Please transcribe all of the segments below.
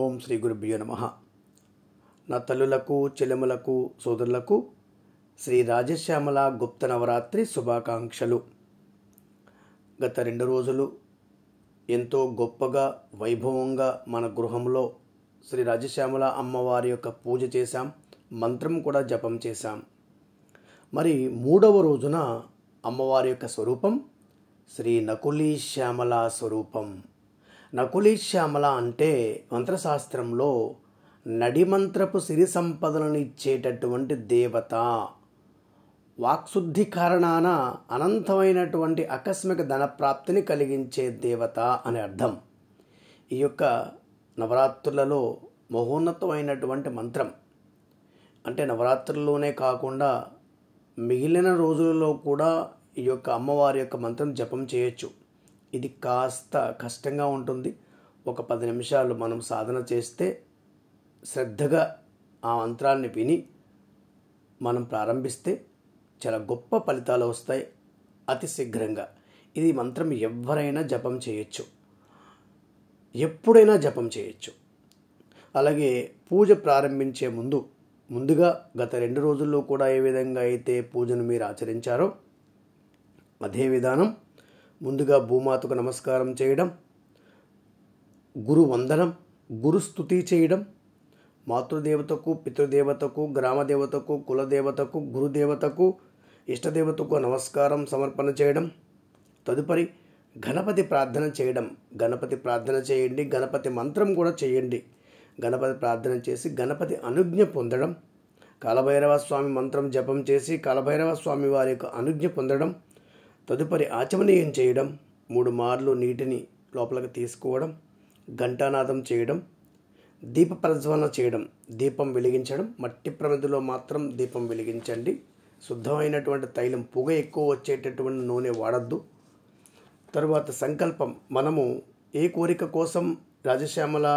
ఓం శ్రీ గురుభ్యో నమ నా తల్లులకు చెలుములకు సోదరులకు శ్రీ రాజశ్యామల గుప్త నవరాత్రి శుభాకాంక్షలు గత రెండు రోజులు ఎంతో గొప్పగా వైభవంగా మన గృహంలో శ్రీ రాజశ్యామల అమ్మవారి యొక్క పూజ చేశాం మంత్రం కూడా జపం చేశాం మరి మూడవ రోజున అమ్మవారి యొక్క స్వరూపం శ్రీ నకులీ శ్యామల స్వరూపం నకులీశ్యామల అంటే మంత్రశాస్త్రంలో నడిమంత్రపు సిరి సంపదలను ఇచ్చేటటువంటి దేవత వాక్శుద్ధి కారణాన అనంతమైనటువంటి ఆకస్మిక ధనప్రాప్తిని కలిగించే దేవత అని అర్థం ఈ యొక్క నవరాత్రులలో మహోన్నతమైనటువంటి మంత్రం అంటే నవరాత్రుల్లోనే కాకుండా మిగిలిన రోజులలో కూడా ఈ యొక్క అమ్మవారి యొక్క మంత్రం జపం చేయొచ్చు ఇది కాస్త కష్టంగా ఉంటుంది ఒక పది నిమిషాలు మనం సాధన చేస్తే శ్రద్ధగా ఆ మంత్రాన్ని విని మనం ప్రారంభిస్తే చాలా గొప్ప ఫలితాలు వస్తాయి అతి శీఘ్రంగా ఇది మంత్రం ఎవరైనా జపం చేయొచ్చు ఎప్పుడైనా జపం చేయొచ్చు అలాగే పూజ ప్రారంభించే ముందు ముందుగా గత రెండు రోజుల్లో కూడా ఏ విధంగా అయితే పూజను మీరు ఆచరించారో అదే విధానం ముందుగా భూమాతకు నమస్కారం చేయడం గురు వందనం గురుస్థుతి చేయడం మాతృదేవతకు పితృదేవతకు గ్రామదేవతకు కులదేవతకు గురుదేవతకు ఇష్టదేవతకు నమస్కారం సమర్పణ చేయడం తదుపరి గణపతి ప్రార్థన చేయడం గణపతి ప్రార్థన చేయండి గణపతి మంత్రం కూడా చేయండి గణపతి ప్రార్థన చేసి గణపతి అనుజ్ఞ పొందడం కాలభైరవ స్వామి మంత్రం జపం చేసి కాలభైరవ స్వామి వారి యొక్క అనుజ్ఞ పొందడం తదుపరి ఆచమనీయం చేయడం మూడు మార్లు నీటిని లోపలికి తీసుకోవడం ఘంటానాదం చేయడం దీప ప్రజ్వలన చేయడం దీపం వెలిగించడం మట్టి ప్రమిదిలో మాత్రం దీపం వెలిగించండి శుద్ధమైనటువంటి తైలం పొగ ఎక్కువ వచ్చేటటువంటి నూనె వాడద్దు తరువాత సంకల్పం మనము ఏ కోరిక కోసం రాజశ్యామల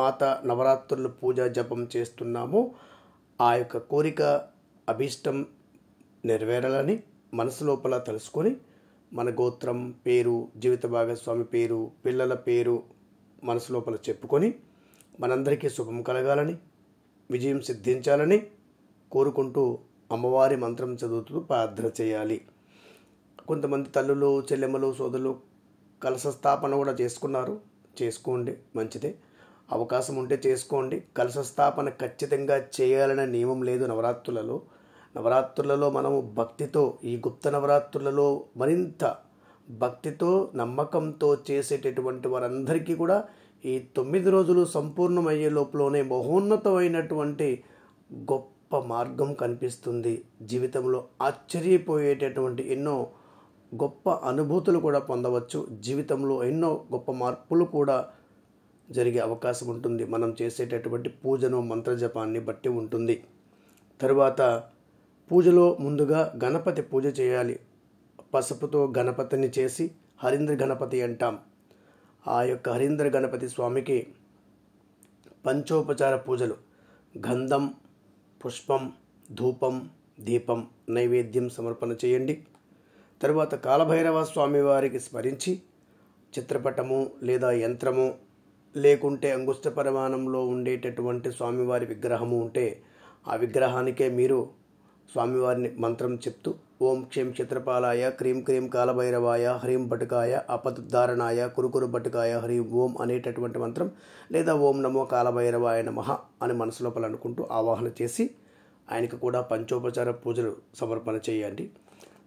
మాత నవరాత్రులు పూజ జపం చేస్తున్నామో ఆ యొక్క కోరిక అభీష్టం నెరవేరాలని మనసు లోపల తెలుసుకొని మన గోత్రం పేరు జీవిత భాగస్వామి పేరు పిల్లల పేరు మనసు లోపల చెప్పుకొని మనందరికీ శుభం కలగాలని విజయం సిద్ధించాలని కోరుకుంటూ అమ్మవారి మంత్రం చదువుతూ ప్రార్థన చేయాలి కొంతమంది తల్లులు చెల్లెమ్మలు సోదరులు కలశ స్థాపన కూడా చేసుకున్నారు చేసుకోండి మంచిదే అవకాశం ఉంటే చేసుకోండి కలశ స్థాపన ఖచ్చితంగా చేయాలనే నియమం లేదు నవరాత్రులలో నవరాత్రులలో మనము భక్తితో ఈ గుప్త నవరాత్రులలో మరింత భక్తితో నమ్మకంతో చేసేటటువంటి వారందరికీ కూడా ఈ తొమ్మిది రోజులు సంపూర్ణమయ్యే లోపలనే మహోన్నతమైనటువంటి గొప్ప మార్గం కనిపిస్తుంది జీవితంలో ఆశ్చర్యపోయేటటువంటి ఎన్నో గొప్ప అనుభూతులు కూడా పొందవచ్చు జీవితంలో ఎన్నో గొప్ప మార్పులు కూడా జరిగే అవకాశం ఉంటుంది మనం చేసేటటువంటి పూజను మంత్రజపాన్ని బట్టి ఉంటుంది తరువాత పూజలో ముందుగా గణపతి పూజ చేయాలి పసుపుతో గణపతిని చేసి హరింద్ర గణపతి అంటాం ఆ యొక్క హరింద్ర గణపతి స్వామికి పంచోపచార పూజలు గంధం పుష్పం ధూపం దీపం నైవేద్యం సమర్పణ చేయండి తరువాత కాలభైరవ స్వామివారికి స్మరించి చిత్రపటము లేదా యంత్రము లేకుంటే అంగుష్ట పరిమాణంలో ఉండేటటువంటి స్వామివారి విగ్రహము ఉంటే ఆ విగ్రహానికే మీరు స్వామివారిని మంత్రం చెప్తూ ఓం క్షేం క్షేత్రపాలాయ క్రీం క్రీం కాలభైరవాయ హ్రీం బటుకాయ అపద్ధారణాయ కురుకురు బటుకాయ హ్రీం ఓం అనేటటువంటి మంత్రం లేదా ఓం నమో కాలభైరవాయ నమ అని మనసు లోపల అనుకుంటూ ఆవాహన చేసి ఆయనకు కూడా పంచోపచార పూజలు సమర్పణ చేయండి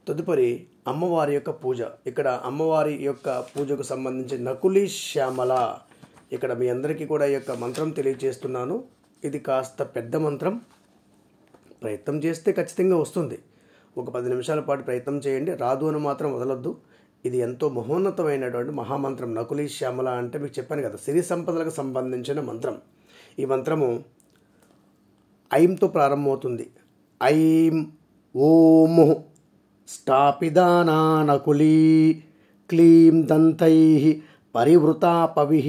తదుపరి అమ్మవారి యొక్క పూజ ఇక్కడ అమ్మవారి యొక్క పూజకు సంబంధించి నకులి శ్యామల ఇక్కడ మీ అందరికీ కూడా ఈ యొక్క మంత్రం తెలియజేస్తున్నాను ఇది కాస్త పెద్ద మంత్రం ప్రయత్నం చేస్తే ఖచ్చితంగా వస్తుంది ఒక పది నిమిషాల పాటు ప్రయత్నం చేయండి రాదు అని మాత్రం వదలొద్దు ఇది ఎంతో మహోన్నతమైనటువంటి మహామంత్రం నకులి శ్యామల అంటే మీకు చెప్పాను కదా సిరి సంపదలకు సంబంధించిన మంత్రం ఈ మంత్రము ఐంతో ప్రారంభమవుతుంది ఐం ఓం స్టాపిదానా నకులీ క్లీం దంతై పరివృతా పవి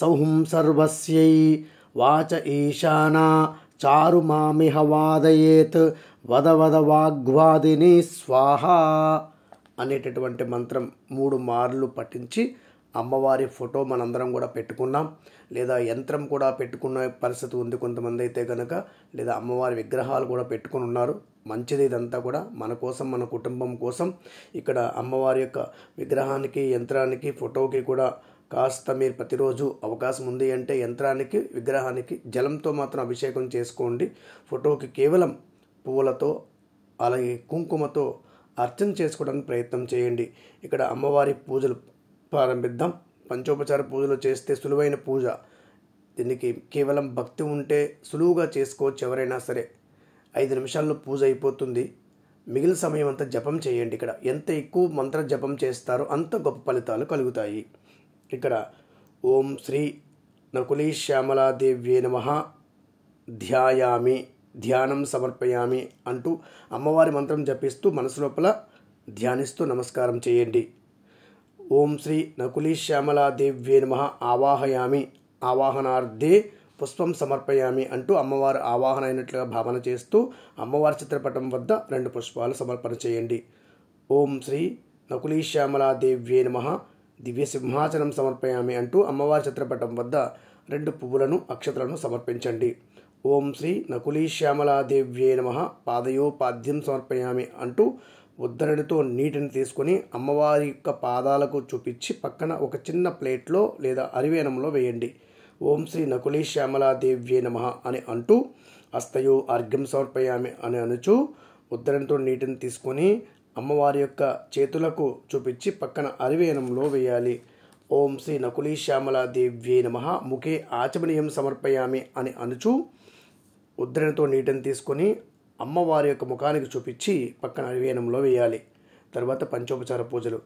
సౌహం సర్వస్యై వాచ ఈశానా చారు మామిహ వాదయేత్ వద వద వాగ్వాదిని స్వాహ అనేటటువంటి మంత్రం మూడు మార్లు పఠించి అమ్మవారి ఫోటో మనందరం కూడా పెట్టుకున్నాం లేదా యంత్రం కూడా పెట్టుకున్న పరిస్థితి ఉంది కొంతమంది అయితే కనుక లేదా అమ్మవారి విగ్రహాలు కూడా పెట్టుకుని ఉన్నారు మంచిది ఇదంతా కూడా మన కోసం మన కుటుంబం కోసం ఇక్కడ అమ్మవారి యొక్క విగ్రహానికి యంత్రానికి ఫోటోకి కూడా కాస్త మీరు ప్రతిరోజు అవకాశం ఉంది అంటే యంత్రానికి విగ్రహానికి జలంతో మాత్రం అభిషేకం చేసుకోండి ఫోటోకి కేవలం పువ్వులతో అలాగే కుంకుమతో అర్చన చేసుకోవడానికి ప్రయత్నం చేయండి ఇక్కడ అమ్మవారి పూజలు ప్రారంభిద్దాం పంచోపచార పూజలు చేస్తే సులువైన పూజ దీనికి కేవలం భక్తి ఉంటే సులువుగా చేసుకోవచ్చు ఎవరైనా సరే ఐదు నిమిషాల్లో పూజ అయిపోతుంది మిగిలిన సమయం అంతా జపం చేయండి ఇక్కడ ఎంత ఎక్కువ మంత్ర జపం చేస్తారో అంత గొప్ప ఫలితాలు కలుగుతాయి ఇక్కడ ఓం శ్రీ నకులీ శ్యామలాదేవ్యే నమ ధ్యాయామి ధ్యానం సమర్పయామి అంటూ అమ్మవారి మంత్రం జపిస్తూ మనసు లోపల ధ్యానిస్తూ నమస్కారం చేయండి ఓం శ్రీ నకులీ శ్యామలాదేవ్యే నమ ఆవాహయామి ఆవాహనార్థే పుష్పం సమర్పయామి అంటూ అమ్మవారు ఆవాహన అయినట్లుగా భావన చేస్తూ అమ్మవారి చిత్రపటం వద్ద రెండు పుష్పాలు సమర్పణ చేయండి ఓం శ్రీ నకులీ శ్యామలాదేవ్యే నమ దివ్య సింహాచనం సమర్పయామి అంటూ అమ్మవారి చిత్రపటం వద్ద రెండు పువ్వులను అక్షతలను సమర్పించండి ఓం శ్రీ నకులీ శ్యామలాదేవ్యే నమ పాదయోపాద్యం సమర్పయామి అంటూ ఉద్దరణితో నీటిని తీసుకొని అమ్మవారి యొక్క పాదాలకు చూపించి పక్కన ఒక చిన్న ప్లేట్లో లేదా అరివేణంలో వేయండి ఓం శ్రీ నకులీ శ్యామలాదేవ్యే నమ అని అంటూ అస్తయో అర్ఘ్యం సమర్పయామి అని అనుచు ఉద్దరణతో నీటిని తీసుకొని అమ్మవారి యొక్క చేతులకు చూపించి పక్కన అరివేణంలో వేయాలి ఓం శ్రీ నకులీశ్యామల దేవ్యే నమ ముఖే ఆచమనీయం సమర్పయామి అని అనుచు ఉద్రణతో నీటిని తీసుకొని అమ్మవారి యొక్క ముఖానికి చూపించి పక్కన అరివేణంలో వేయాలి తర్వాత పంచోపచార పూజలు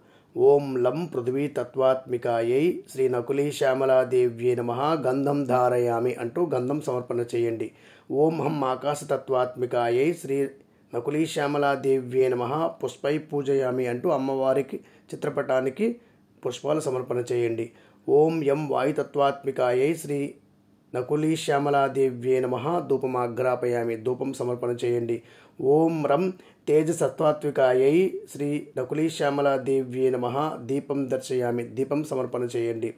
ఓం లం పృథ్వీ తత్వాత్మికాయై శ్రీ నకులీ దేవ్యే నమ గంధం ధారయామి అంటూ గంధం సమర్పణ చేయండి ఓం హం ఆకాశతత్వాత్మికాయై శ్రీ నకులీ దేవ్యే నమ పుష్పై పూజయామి అంటూ అమ్మవారికి చిత్రపటానికి పుష్పాలు సమర్పణ చేయండి ఓం ఎం వాయుతత్వాత్మికాయ శ్రీ నకులీ శ్యామలాదేవ్యే నమ ధూపమాగ్రాపయామి ధూపం సమర్పణ చేయండి ఓం రం తేజ శ్రీ నకులీ శ్యామలాదేవ్యే నమ దీపం దర్శయామి దీపం సమర్పణ చేయండి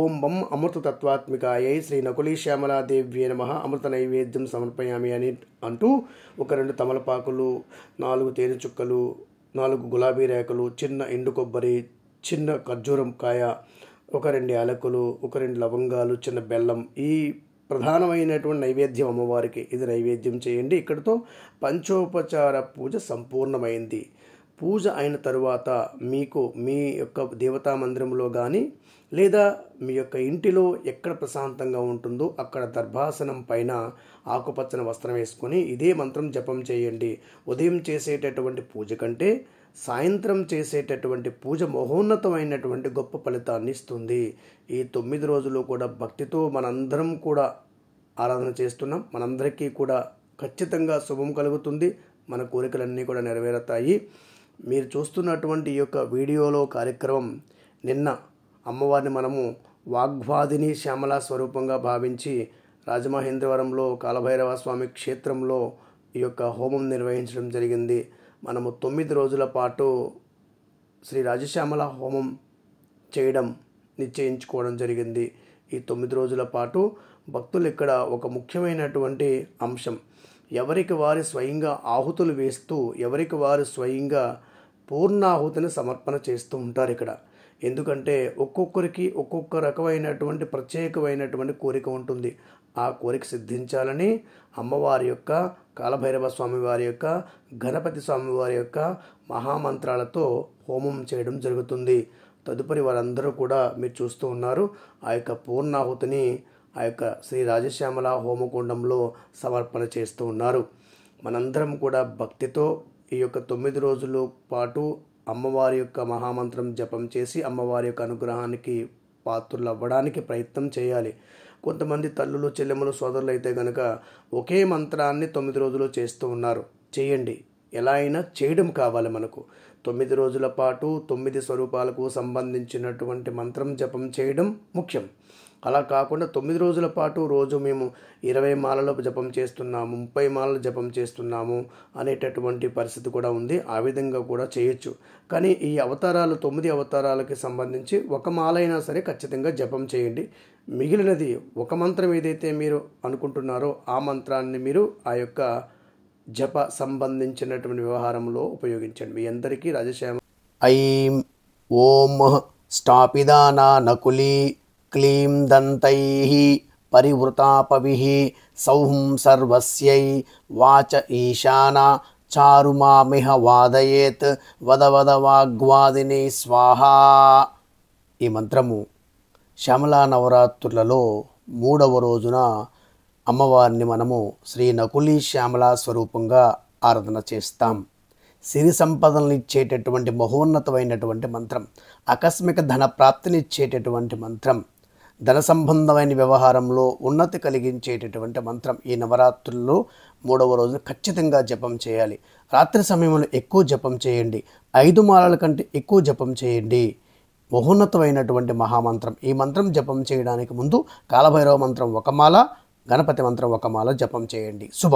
ఓం అమృత అమృతతత్వాత్మికాయై శ్రీ నకులీ శ్యామలాదేవ్యే నమ అమృత నైవేద్యం సమర్పయామి అని అంటూ ఒక రెండు తమలపాకులు నాలుగు తేనె చుక్కలు నాలుగు గులాబీ రేఖలు చిన్న ఎండు కొబ్బరి చిన్న ఖర్జూరం కాయ ఒక రెండు యాలకులు ఒక రెండు లవంగాలు చిన్న బెల్లం ఈ ప్రధానమైనటువంటి నైవేద్యం అమ్మవారికి ఇది నైవేద్యం చేయండి ఇక్కడితో పంచోపచార పూజ సంపూర్ణమైంది పూజ అయిన తరువాత మీకు మీ యొక్క దేవతా మందిరంలో కానీ లేదా మీ యొక్క ఇంటిలో ఎక్కడ ప్రశాంతంగా ఉంటుందో అక్కడ దర్భాసనం పైన ఆకుపచ్చని వస్త్రం వేసుకొని ఇదే మంత్రం జపం చేయండి ఉదయం చేసేటటువంటి పూజ కంటే సాయంత్రం చేసేటటువంటి పూజ మహోన్నతమైనటువంటి గొప్ప ఫలితాన్ని ఇస్తుంది ఈ తొమ్మిది రోజులు కూడా భక్తితో మనందరం కూడా ఆరాధన చేస్తున్నాం మనందరికీ కూడా ఖచ్చితంగా శుభం కలుగుతుంది మన కోరికలన్నీ కూడా నెరవేరుతాయి మీరు చూస్తున్నటువంటి ఈ యొక్క వీడియోలో కార్యక్రమం నిన్న అమ్మవారిని మనము వాగ్వాదిని శ్యామలా స్వరూపంగా భావించి రాజమహేంద్రవరంలో కాలభైరవ స్వామి క్షేత్రంలో ఈ యొక్క హోమం నిర్వహించడం జరిగింది మనము తొమ్మిది రోజుల పాటు శ్రీ రాజశ్యామల హోమం చేయడం నిశ్చయించుకోవడం జరిగింది ఈ తొమ్మిది రోజుల పాటు భక్తులు ఇక్కడ ఒక ముఖ్యమైనటువంటి అంశం ఎవరికి వారి స్వయంగా ఆహుతులు వేస్తూ ఎవరికి వారు స్వయంగా పూర్ణాహుతిని సమర్పణ చేస్తూ ఉంటారు ఇక్కడ ఎందుకంటే ఒక్కొక్కరికి ఒక్కొక్క రకమైనటువంటి ప్రత్యేకమైనటువంటి కోరిక ఉంటుంది ఆ కోరిక సిద్ధించాలని అమ్మవారి యొక్క కాలభైరవ స్వామివారి యొక్క గణపతి స్వామివారి యొక్క మహామంత్రాలతో హోమం చేయడం జరుగుతుంది తదుపరి వారందరూ కూడా మీరు చూస్తూ ఉన్నారు ఆ యొక్క పూర్ణాహుతిని ఆ యొక్క శ్రీ రాజశ్యామల హోమకుండంలో సమర్పణ చేస్తూ ఉన్నారు మనందరం కూడా భక్తితో ఈ యొక్క తొమ్మిది రోజుల పాటు అమ్మవారి యొక్క మహామంత్రం జపం చేసి అమ్మవారి యొక్క అనుగ్రహానికి పాత్రలు అవ్వడానికి ప్రయత్నం చేయాలి కొంతమంది తల్లులు చెల్లెములు సోదరులు అయితే కనుక ఒకే మంత్రాన్ని తొమ్మిది రోజులు చేస్తూ ఉన్నారు చేయండి ఎలా అయినా చేయడం కావాలి మనకు తొమ్మిది రోజుల పాటు తొమ్మిది స్వరూపాలకు సంబంధించినటువంటి మంత్రం జపం చేయడం ముఖ్యం అలా కాకుండా తొమ్మిది రోజుల పాటు రోజు మేము ఇరవై మాలలో జపం చేస్తున్నాము ముప్పై మాలలు జపం చేస్తున్నాము అనేటటువంటి పరిస్థితి కూడా ఉంది ఆ విధంగా కూడా చేయొచ్చు కానీ ఈ అవతారాలు తొమ్మిది అవతారాలకి సంబంధించి ఒక మాలైనా సరే ఖచ్చితంగా జపం చేయండి మిగిలినది ఒక మంత్రం ఏదైతే మీరు అనుకుంటున్నారో ఆ మంత్రాన్ని మీరు ఆ యొక్క జప సంబంధించినటువంటి వ్యవహారంలో ఉపయోగించండి మీ అందరికీ రాజశేమ ఐం ఓం స్టాపిదానా నకులి క్లీం దంతై పరివృతాపవి సౌహం సర్వస్యై వాచ ఈశాన చారుమామిహ వాదయేత్ వదవద వాగ్వాదిని స్వాహా ఈ మంత్రము శ్యామలా నవరాత్రులలో మూడవ రోజున అమ్మవారిని మనము శ్రీ నకులీ శ్యామలా స్వరూపంగా ఆరాధన చేస్తాం సిరి సంపదలను ఇచ్చేటటువంటి మహోన్నతమైనటువంటి మంత్రం ఆకస్మిక ధన ప్రాప్తిని ఇచ్చేటటువంటి మంత్రం ధన సంబంధమైన వ్యవహారంలో ఉన్నతి కలిగించేటటువంటి మంత్రం ఈ నవరాత్రుల్లో మూడవ రోజున ఖచ్చితంగా జపం చేయాలి రాత్రి సమయంలో ఎక్కువ జపం చేయండి ఐదు మాలల కంటే ఎక్కువ జపం చేయండి మహోన్నతమైనటువంటి మహామంత్రం ఈ మంత్రం జపం చేయడానికి ముందు కాలభైరవ మంత్రం ఒక మాల గణపతి మంత్రం ఒక మాల జపం చేయండి శుభ